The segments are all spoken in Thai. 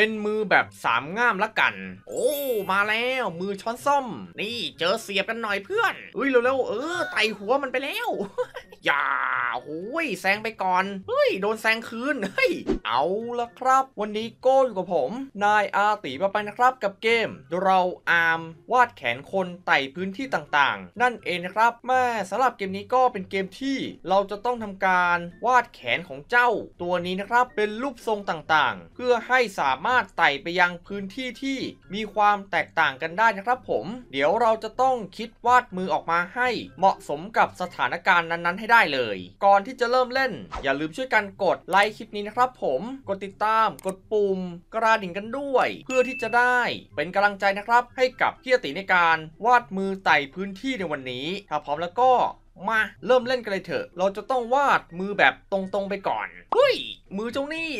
เป็นมือแบบสามง่ามละกัน โอ้ มาแล้ว มือช้อนส้มนี่เจอเสียบกันหน่อยเพื่อนอุ้ย เร็ว ๆ เออไตหัวมันไปแล้วอย่าโอ้ยแซงไปก่อนเฮ้ยโดนแซงคืนเฮ้ยเอาละครับ วันนี้โก้อยู่กับผม นายอาตีมาไปนะครับ กับเกม เราอาร์มวาดแขนคนไต่พื้นที่ต่างๆ นั่นเองนะครับแม่สำหรับเกมนี้ก็เป็นเกมที่เราจะต้องทำการวาดแขนของเจ้า ตัวนี้นะครับเป็นรูปทรงต่างๆ เพื่อให้สามารถไต่ไปยังพื้นที่ที่มีความแตกต่างกันได้นะครับ ผม เดี๋ยวเราจะต้องคิดวาดมือออกมาให้ เหมาะสมกับสถานการณ์นั้นๆให้ได้เลยก่อนที่จะเริ่มเล่น อย่าลืมช่วยกันกดไลค์คลิปนี้นะครับผม กดติดตามกดปุ่มกระดิ่งกันด้วยเพื่อที่จะได้เป็นกำลังใจนะครับให้กับเฮียติในการวาดมือไต่พื้นที่ในวันนี้ ถ้าพร้อมแล้วก็มาเริ่มเล่นกันเลยเถอะ เราจะต้องวาดมือแบบตรงๆ ไปก่อนเฮ้ย มือเจ้านี่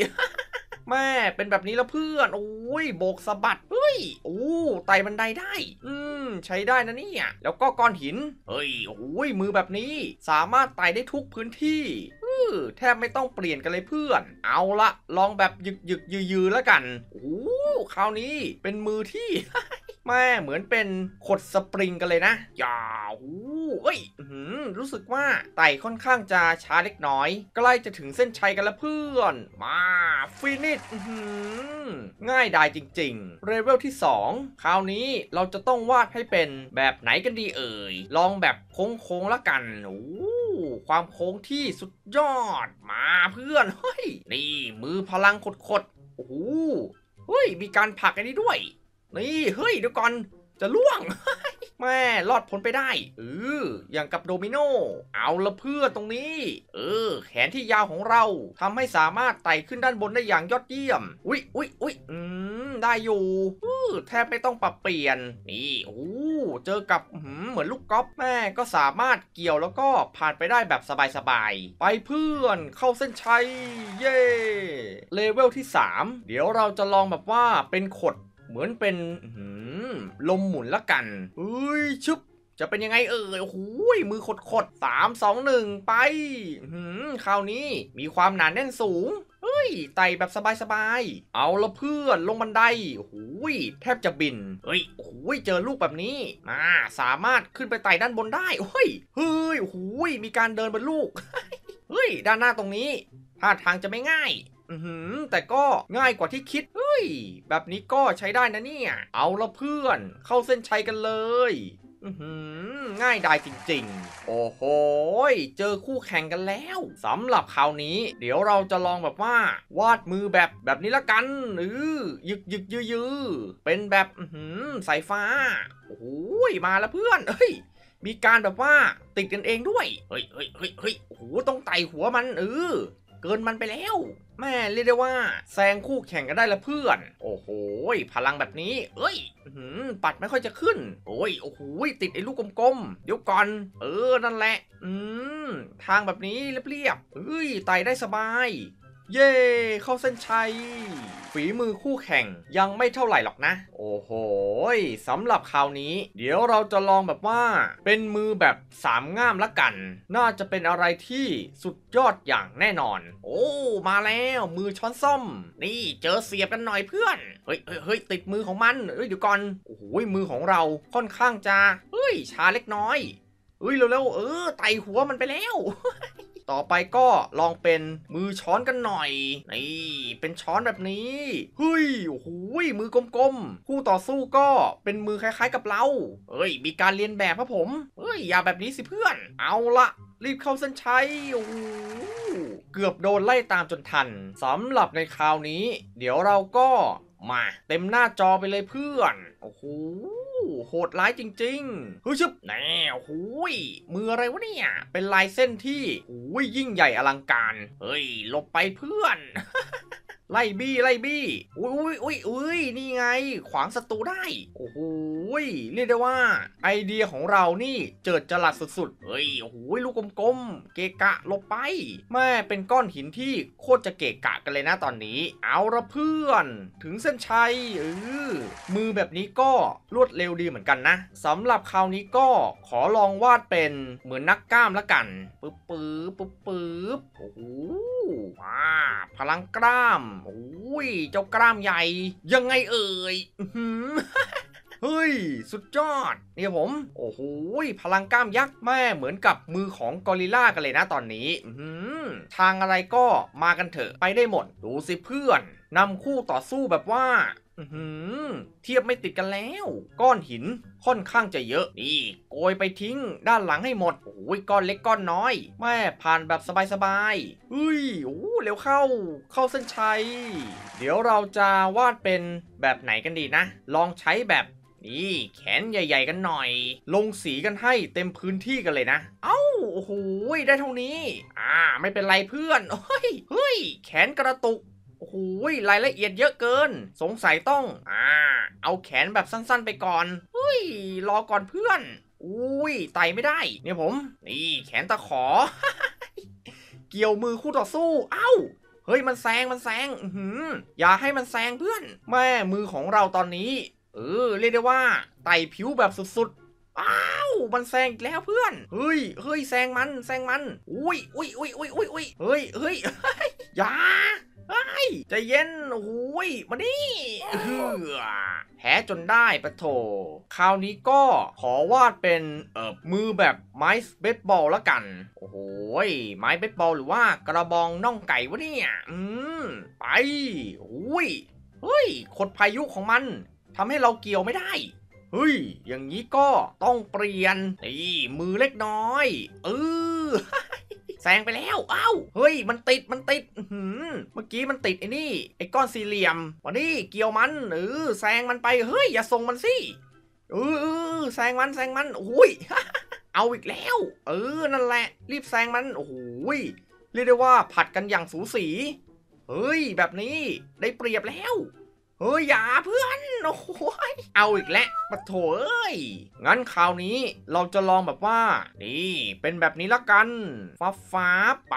แม่ เป็นแบบนี้แล้วเพื่อนโอ้ยโบกสะบัดเฮ้ยโอ้ไต่บันไดได้ อืมใช้ได้นะเนี่ย แล้วก็ก้อนหินเฮ้ยโอ้ย มือแบบนี้ สามารถไต่ได้ทุกพื้นที่แทบไม่ต้องเปลี่ยนกันเลยเพื่อน เอาละลองแบบหยึกหยึกยือยือแล้วกัน โอ้คราวนี้เป็นมือที่แม่เหมือนเป็นขดสปริงกันเลยนะ ยาวเอ้ยืมรู้สึกว่าไต่ค่อนข้างจะช้าเล็กน้อย ใกล้จะถึงเส้นชัยกันแล้วเพื่อน มาฟินิชง่ายดายจริง ๆเรเวลที่ 2 คราวนี้เราจะต้องวาดให้เป็นแบบไหนกันดีเอ่ย ลองแบบโค้งๆละกันโอ้ความโค้งที่สุดยอด มาเพื่อน เฮ้ย นี่มือพลังขดๆ โอ้โห เฮ้ย มีการผักอันนี้ด้วยนี่ เฮ้ยเดี๋ยวก่อนจะล่วง แม่รอดพ้นไปได้เอออย่างกับโดมิโนเอาละเพื่อตรงนี้ เออแขนที่ยาวของเราทำให้สามารถไต่ขึ้นด้านบนได้อย่างยอดเยี่ยมอุ๊ยอุ๊ยอุ๊ยอืมได้อยู่อแทบไม่ต้องปรับเปลี่ยน นี่โอ้เจอกับเหมือนลูกกอล์ฟแม่ก็สามารถเกี่ยวแล้วก็ผ่านไปได้แบบสบายๆไปเพื่อนเข้าเส้นชัยเย่เลเวลที่ 3 เดี๋ยวเราจะลองแบบว่าเป็นขดเหมือนเป็นลมหมุนละกันเุ้ยชึบจะเป็นยังไงเอ่ย โอ้โหมือขดขดสามสองหนึ่งไปคราวนี้มีความหนาแน่นสูง เฮ้ยไต่แบบสบายๆ เอาละเพื่อนลงบันได โอ้โหแทบจะบิน เฮ้ยโอ้โหเจอลูกแบบนี้ มาสามารถขึ้นไปไต่ด้านบนได้เฮ้ยเฮ้ยโอ้โหมีการเดินบนลูก เฮ้ย ด้านหน้าตรงนี้ท่าทางจะไม่ง่ายแต่ก็ง่ายกว่าที่คิด เฮ้ย แบบนี้ก็ใช้ได้นะเนี่ย เอาละเพื่อน เข้าเส้นชัยกันเลยง่ายได้จริงๆ โอ้โห เจอคู่แข่งกันแล้ว สำหรับคราวนี้ เดี๋ยวเราจะลองแบบว่า วาดมือแบบแบบนี้ละกันรออยึกยึกยืยืเป็นแบบสายฟ้า โอ้ยมาแล้วเพื่อนเฮ้ย มีการแบบว่าติดกันเองด้วย เฮ้ยเฮ้ยเฮ้ยเฮ้ยโอ้โหต้องไต่หัวมันเออเกินมันไปแล้วแม่ เรียกได้ว่าแซงคู่แข่งกันได้ละเพื่อน โอ้โห พลังแบบนี้ เอ้ยปัดไม่ค่อยจะขึ้น โอ้ย โอ้โหติดไอ้ลูกกลมๆ เดี๋ยวก่อน เออ นั่นแหละ อืม ทางแบบนี้เรียบๆเฮ้ย ไต่ได้สบายเย่เข้าเส้นชัยฝีมือคู่แข่งยังไม่เท่าไหร่หรอกนะ โอ้โหสำหรับคราวนี้เดี๋ยวเราจะลองแบบว่าเป็นมือแบบสามง่ามละกัน น่าจะเป็นอะไรที่สุดยอดอย่างแน่นอน โอ้มาแล้วมือช้อนส้มนี่เจอเสียบกันหน่อยเพื่อน เฮ้ยเฮ้ยติดมือของมันเฮ้ยเดี๋ยวก่อน โอ้โหมือของเราค่อนข้างจะเฮ้ย ชาเล็กน้อยเฮ้ยเร็วๆเออไตหัวมันไปแล้วต่อไปก็ลองเป็นมือช้อนกันหน่อยนี่เป็นช้อนแบบนี้เฮ้ยโอ้โหมือกลมๆคู่ต่อสู้ก็เป็นมือคล้ายๆ กับเรา เอ้ยมีการเรียนแบบครับผมเอ้ยอย่าแบบนี้สิเพื่อน เอาละรีบเข้าเส้นชัยโอ้เกือบโดนไล่ตามจนทันสำหรับในคราวนี้ เดี๋ยวเราก็มา เต็มหน้าจอไปเลยเพื่อน โอ้โหโหดร้ายจริงๆเฮ้ยชึบแน่หูยมืออะไรวะเนี่ย เป็นลายเส้นที่หูยยิ่งใหญ่อลังการ เฮ้ยหลบไปเพื่อนไล่บี้ไล่บี้ อุ้ยอุ้ยอุ้ยอุ้ยนี่ไง ขวางศัตรูได้โอ้โหเรียกได้ว่า ไอเดียของเรานี่เจิดจรัสสุดๆเฮ้ยโอ้โหลูกกลมๆเกะกะลบไป แม่เป็นก้อนหินที่ โคตรจะเกะกะกันเลยนะตอนนี้ เอาละเพื่อนถึงเส้นชัยเออมือแบบนี้ก็รวดเร็วดีเหมือนกันนะสำหรับคราวนี้ก็ขอลองวาดเป็นเหมือนนักกล้ามละกันปึ๊บปึ๊บปึ๊บปึ๊บโอ้โหพลังกล้ามโอ้ย เจ้ากล้ามใหญ่ ยังไงเอ่ยเฮ้ย สุดยอดนี่ผมโอ้โหพลังกล้ามยักษ์แม่เหมือนกับมือของกอริลลากันเลยนะตอนนี้ทางอะไรก็มากันเถอะไปได้หมด ดูสิเพื่อน นำคู่ต่อสู้แบบว่าเทียบไม่ติดกันแล้ว ก้อนหินค่อนข้างจะเยอะ นี่ โกยไปทิ้ง ด้านหลังให้หมด โอ้ยก้อนเล็กก้อนน้อย แม่ผ่านแบบสบายๆเฮ้ย โอ้เร็วเข้า เข้าเส้นชัย เดี๋ยวเราจะวาดเป็นแบบไหนกันดีนะ ลองใช้แบบนี่ แขนใหญ่ๆกันหน่อย ลงสีกันให้เต็มพื้นที่กันเลยนะ เอ้า โอ้โหได้เท่านี้ อ่า ไม่เป็นไรเพื่อนเฮ้ยเฮ้ย แขนกระตุกโอ้โหรายละเอียดเยอะเกินสงสัยต้องอ่าเอาแขนแบบสั้นๆไปก่อนเฮ้ยรอก่อนเพื่อน อุ้ยไตไม่ได้เนี่ยผมนี่แขนตะขอ เกี่ยวมือคู่ต่อสู้ เอ้าเฮ้ยมันแซงมันแซงอือย่าให้มันแซงเพื่อน แม่มือของเราตอนนี้ เออเรียกได้ว่าไตผิวแบบสุดๆอ้าวมันแซงแล้วเพื่อนเฮ้ยเฮ้ยแซงมันแซงมันอุ้ยอุ้ยอุ้ยอุ้ยอุ้ยเฮ้ยเฮ้ยเย็นโอ้ยมานี่เฮ้อแพ้จนได้ ปะโถ คราวนี้ก็ขอวาดเป็นเอ่อมือแบบไม้เบสบอลละกัน โอ้โหไม้เบสบอลหรือว่ากระบองน่องไก่วะเนี่ยอืมไป หุย เฮ้ยขดพายุของมันทำให้เราเกี่ยวไม่ได้ เฮ้ย อย่างนี้ก็ต้องเปลี่ยน นี่มือเล็กน้อยเออแซงไปแล้วเอ้าเฮ้ย มันติด มันติดหืมเมื่อกี้มันติดไอ้นี่ ไอ้ก้อนสี่เหลี่ยม วันนี้เกี่ยวมันหรือแซงมันไป เฮ้ย อย่าส่งมันสิเออแซงมัน แซงมัน อุ้ย เอาอีกแล้ว เออ นั่นแหละ รีบแซงมัน โอ้ยเรียกได้ว่าผัดกันอย่างสูสี เฮ้ย แบบนี้ ได้เปรียบแล้วเฮ้ยอย่าเพื่อนโอ้ยเอาอีกแล้วปะโถเอ้ย งั้นคราวนี้เราจะลองแบบว่า นี่ เป็นแบบนี้ละกันฟ้าฟ้าไป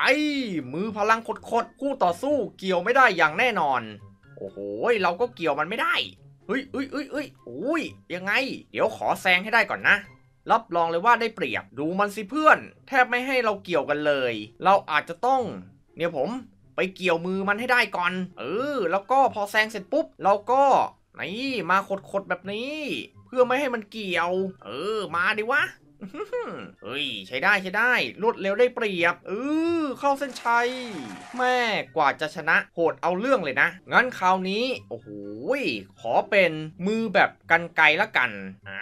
มือพลังขดดคู่ต่อสู้เกี่ยวไม่ได้อย่างแน่นอน โอ้โหเราก็เกี่ยวมันไม่ได้เฮ้ยเฮ้ยเฮ้ยเฮ้ยอุ้ย ยังไง เดี๋ยวขอแซงให้ได้ก่อนนะรับรองเลยว่าได้เปรียบ ดูมันสิเพื่อน แทบไม่ให้เราเกี่ยวกันเลย เราอาจจะต้องเนี่ยผมไปเกี่ยวมือมันให้ได้ก่อน เออ แล้วก็พอแซงเสร็จปุ๊บเราก็นี่มาขดๆแบบนี้ เพื่อไม่ให้มันเกี่ยว เออ มาดิวะเฮ้ยใช้ได้ใช้ได้รวดเร็วได้เปรียบเออเข้าเส้นชัยแม่กว่าจะชนะโหดเอาเรื่องเลยนะ งั้นคราวนี้โอ้โหขอเป็นมือแบบกันไกลละกันอ่า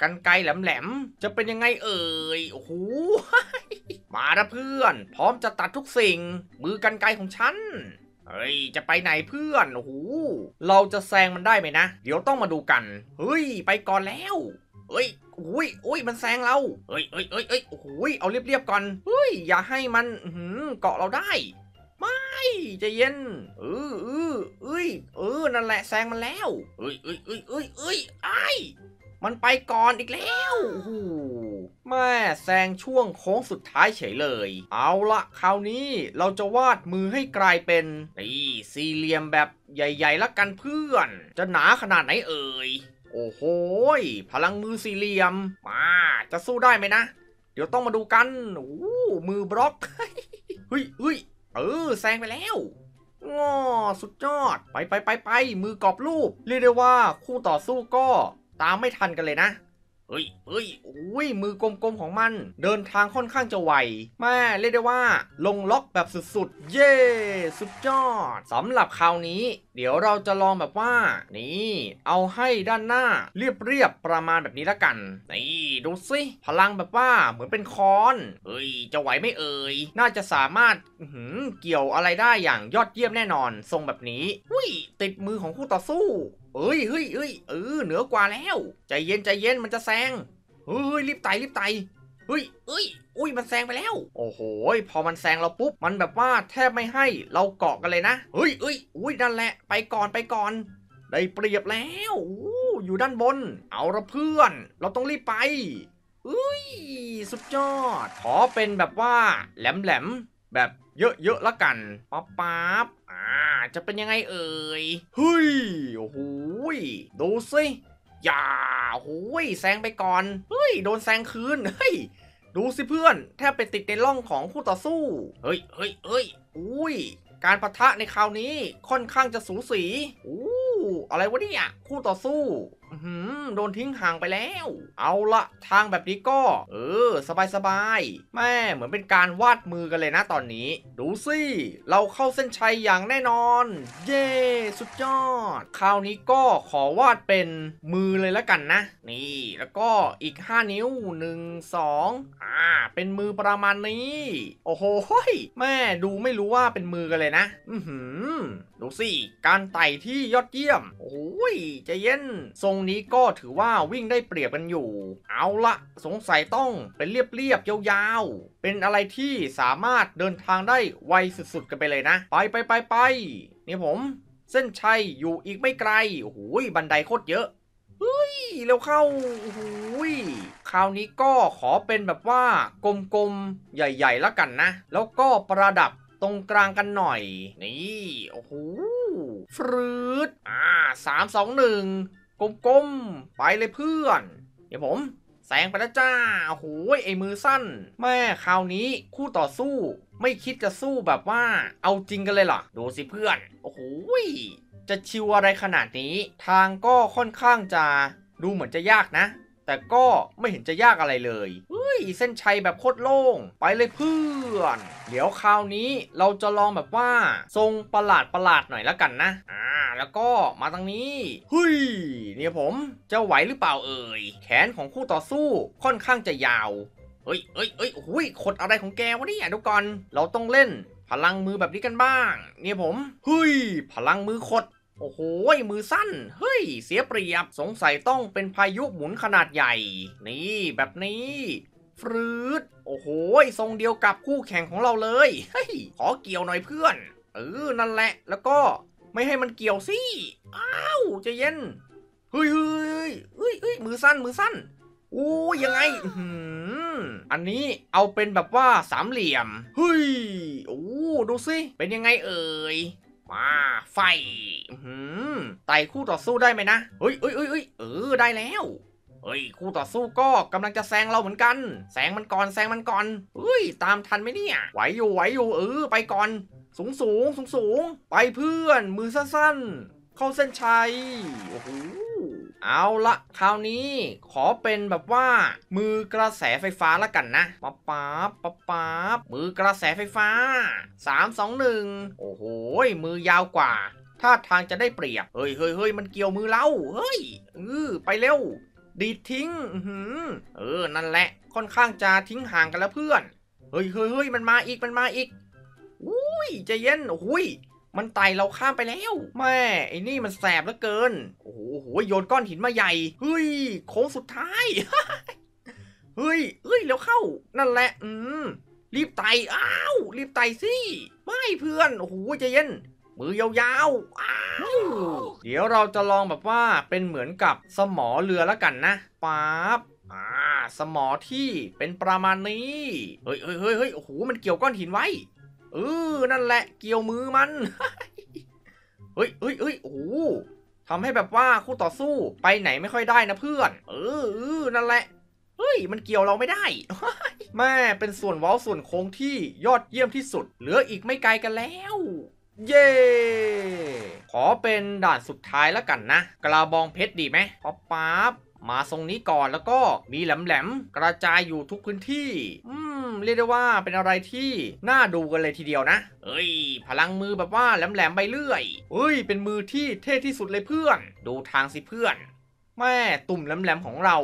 กันไกลแหลมๆจะเป็นยังไงเอ่ยโอ้โหมาละเพื่อน พร้อมจะตัดทุกสิ่ง มือกันไกลของฉันเฮ้ยจะไปไหนเพื่อนโอ้โหเราจะแซงมันได้ไหมนะ เดี๋ยวต้องมาดูกันเฮ้ย ไปก่อนแล้วเฮ้ยอุ้ยอุ้ยมันแซงเราเฮ้ยเฮ้ยเฮ้ยเอ้ยอุ้ยเอาเรียบๆก่อนเฮ้ยอย่าให้มันหืมเกาะเราได้ ไม่จะเย็นเออเออเอ้ยเออนั่นแหละแซงมันแล้วเอ้ยเอ้ยเอ้ยเอ้ยเอ้ยไอ้มันไปก่อนอีกแล้วโอ้แม่แซงช่วงโค้งสุดท้ายเฉยเลย เอาละคราวนี้เราจะวาดมือให้กลายเป็นนี่สี่เหลี่ยมแบบใหญ่ๆ ละกันเพื่อน จะหนาขนาดไหนเอ่ย โอ้โห พลังมือสี่เหลี่ยม มา จะสู้ได้ไหมนะ เดี๋ยวต้องมาดูกันโอ้มือบล็อกเฮ้ยเฮ้ยเออแซงไปแล้วงอสุดยอด ไปไปไปไปมือกรอบรูป เรียกได้ว่าคู่ต่อสู้ก็ตามไม่ทันกันเลยนะเฮ้ย เฮ้ยอุ้ย มือกลมๆ ของมัน เดินทางค่อนข้างจะไวแม่เรียกได้ว่า ลงล็อกแบบสุดๆ เย่สุดยอดสำหรับคราวนี้ เดี๋ยวเราจะลองแบบว่า นี่ เอาให้ด้านหน้าเรียบๆ ประมาณแบบนี้ละกัน นี่ดูสิพลังแบบว่าเหมือนเป็นคอน เฮ้ย จะไหวไม่เอ่ย น่าจะสามารถเกี่ยวอะไรได้อย่างยอดเยี่ยมแน่นอน ทรงแบบนี้อุ้ย ติดมือของคู่ต่อสู้เอ้ยเฮ้ยเอ้ยเออเหนือกว่าแล้ว ใจเย็นใจเย็นมันจะแซง เฮ้ยรีบไต่รีบไต่เฮ้ยเอ้ย อุ้ย มันแซงไปแล้ว โอ้โห พอมันแซงเราปุ๊บ มันแบบว่า แทบไม่ให้เราเกาะกันเลยนะเฮ้ยเอ้ยอุ้ย นั่นแหละ ไปก่อนไปก่อน ได้เปรียบแล้วอยู่ด้านบน เอาละเพื่อน เราต้องรีบไปเุ้ย สุดยอด ขอเป็นแบบว่าแหลมแหลมแบบเยอะๆละกัน ป๊อปป๊าปอ่าจะเป็นยังไงเอ่ยเฮ้ย โอ้โห ดูสิอย่าโอ้ยแซงไปก่อนเฮ้ย โดนแซงคืน เฮ้ย ดูสิเพื่อน แทบไปติดในร่องของคู่ต่อสู้ เฮ้ยเฮ้ยเฮ้ยอุ้ย การประทะในคราวนี้ค่อนข้างจะสูสี อู้ อะไรวะเนี่ย คู่ต่อสู้โดนทิ้งห่างไปแล้ว เอาละทางแบบนี้ก็ เออสบายสบายแม่เหมือนเป็นการวาดมือกันเลยนะตอนนี้ ดูสิ เราเข้าเส้นชัยอย่างแน่นอน เย้สุดยอด คราวนี้ก็ขอวาดเป็นมือเลยละกันนะ นี่ แล้วก็อีก5นิ้ว1 2อ่าเป็นมือประมาณนี้ โอ้โหแม่ดูไม่รู้ว่าเป็นมือกันเลยนะ อือหือดูสิ การไต่ที่ยอดเยี่ยม โอ้ยใจเย็นทรงงนี้ ก็ถือว่าวิ่งได้เปรียบกันอยู่ เอาละ สงสัยต้องเป็นเรียบๆยาวๆ เป็นอะไรที่สามารถเดินทางได้ไวสุดๆกันไปเลยนะ ไปไปไปไปนี่ผม เส้นชัย อยู่อีกไม่ไกลโอ้โหบันไดโคตรเยอะเฮ้ยแล้วเข้าโอ้โหคราวนี้ก็ขอเป็นแบบว่า กลมๆใหญ่ๆแล้วกันนะ แล้วก็ประดับตรงกลางกันหน่อย นี่โอ้โหฟรืดอ่าสามสองหนึ่งกลมๆไปเลยเพื่อนเดี๋ยวผมแสงไปแล้วจ้าโอ้โหไอ้มือสั้น แม่คราวนี้คู่ต่อสู้ ไม่คิดจะสู้แบบว่าเอาจริงกันเลยเหรอดูสิเพื่อนโอ้โหจะชิวอะไรขนาดนี้ ทางก็ค่อนข้างจะ ดูเหมือนจะยากนะ แต่ก็ไม่เห็นจะยากอะไรเลยเฮ้ยเส้นชัยแบบโคตรโล่งไปเลยเพื่อน เดี๋ยวคราวนี้เราจะลองแบบว่าทรงประหลาดประหลาดหน่อยแล้วกันนะอ่าแล้วก็มาทางนี้ เฮ้ย เนี่ยผม จะไหวหรือเปล่าเอ่ย แขนของคู่ต่อสู้ค่อนข้างจะยาว เฮ้ยเฮ้ยเฮ้ยหุยขดอะไรของแกวะเนี่ยดูก่อน เราต้องเล่น พลังมือแบบนี้กันบ้าง เนี่ยผมเฮ้ย พลังมือขด โอ้โห มือสั้น เฮ้ย เสียเปรียบ สงสัยต้องเป็นพายุหมุนขนาดใหญ่ นี่แบบนี้ ฟรืดโอ้โหทรงเดียวกับคู่แข่งของเราเลยเฮ้ยขอเกี่ยวหน่อยเพื่อน เออ นั่นแหละ แล้วก็ไม่ให้มันเกี่ยวสิอ้าวจะเย็นเฮ้ยเฮ้ยเฮ้ยเฮ้ย มือสั้นมือสั้นโอ้ยังไงอันนี้เอาเป็นแบบว่าสามเหลี่ยมเฮ้ย โอ้ดูสิ เป็นยังไงเอ่ย มา ไฟไต่คู่ต่อสู้ได้ไหมนะ เฮ้ยเฮ้ยเฮ้ยเอ้ยเออได้แล้ว เฮ้ย คู่ต่อสู้ก็กำลังจะแซงเราเหมือนกัน แซงมันก่อนแซงมันก่อนเฮ้ย ตามทันไหมเนี่ยไหวอยู่ไหวอยู่ เออ ไปก่อนสูงสูงสูงสูงไปเพื่อน มือสั้นเข้าเส้นชัยโอ้โหเอาละคราวนี้ ขอเป็นแบบว่า มือกระแสไฟฟ้าละกันนะป๊าป๊าป๊าป๊ามือกระแสไฟฟ้า3 2 1โอ้โหมือยาวกว่าท่าทางจะได้เปรียบเฮ้ยเฮ้ยเฮ้ยมันเกี่ยวมือเราเฮ้ยเออไปเร็ว ดีทิ้งเออนั่นแหละค่อนข้างจะทิ้งห่างกันแล้วเพื่อนเฮ้ยเฮ้ยเฮ้ยมันมาอีกมันมาอีกยใจเย็นโอ้ยมันไต่เราข้ามไปแล้วแม่ไอ้ นี่มันแสบเหลือเกินโอ้โหโยนก้อนหินมาใหญ่เฮ้ย โค้งสุดท้ายเฮ้ยเฮ้ยแล้วเข้านั่นแหละ อืมรีบไต่อ้าวรีบไต่สิไม่เพื่อนโอ้โหใจเย็น มือยาวๆอ้าวเดี๋ยวเราจะลองแบบว่าเป็นเหมือนกับสมอเรือแล้วกันนะป๊าบอ่า สมอที่เป็นประมาณนี้เฮ้ยเฮ้ยเฮ้ยโอ้โหมันเกี่ยวก้อนหินไว้เออ นั่นแหละ เกี่ยวมือมัน เฮ้ยเฮ้ยเฮ้ยโอ้ทำให้แบบว่าคู่ต่อสู้ไปไหนไม่ค่อยได้นะเพื่อน เออเออนั่นแหละ เฮ้ย มันเกี่ยวเราไม่ได้ แม่เป็นส่วนเว้าส่วนโค้งที่ยอดเยี่ยมที่สุด เหลืออีกไม่ไกลกันแล้ว เย่ขอเป็นด่านสุดท้ายแล้วกันนะ กระบองเพชรดีไหมป๊อปป๊าบมาทรงนี้ก่อนแล้วก็มีแหลมๆ กระจายอยู่ทุกพื้นที่อืเรียกได้ว่าเป็นอะไรที่น่าดูกันเลยทีเดียวนะเอ้ย พลังมือแบบว่าแหลมแหลมไปเรื่อยเอ้ย เป็นมือที่เท่ที่สุดเลยเพื่อน ดูทางสิเพื่อน แม่ตุ่มแหลมแหลมของเรา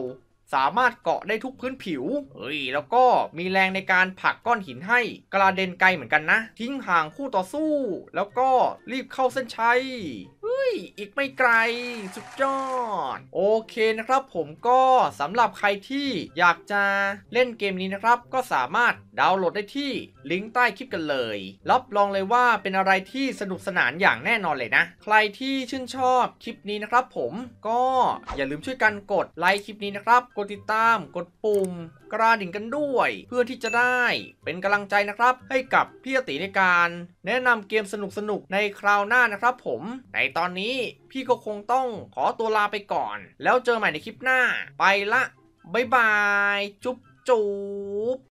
สามารถเกาะได้ทุกพื้นผิวเอ้ย แล้วก็มีแรงในการผลักก้อนหินให้กระเด็นไกลเหมือนกันนะ ทิ้งห่างคู่ต่อสู้ แล้วก็รีบเข้าเส้นชัยฮ้ยอีกไม่ไกลสุดยอด โอเคนะครับผมก็สำหรับใครที่อยากจะเล่นเกมนี้นะครับ ก็สามารถดาวน์โหลดได้ที่ลิงก์ใต้คลิปกันเลยรับรองเลยว่าเป็นอะไรที่สนุกสนานอย่างแน่นอนเลยนะ ใครที่ชื่นชอบคลิปนี้นะครับผมก็อย่าลืมช่วยกันกดไลค์คลิปนี้นะครับ กดติดตามกดปุ่มกระดิ่งกันด้วยเพื่อที่จะได้เป็นกำลังใจนะครับให้กับพี่ติในการแนะนำเกมสนุกสนุกในคราวหน้านะครับผม ในตอนนี้พี่ก็คงต้องขอตัวลาไปก่อนแล้วเจอใหม่ในคลิปหน้าไปละบ๊ายบาย จุ๊บจุ๊บ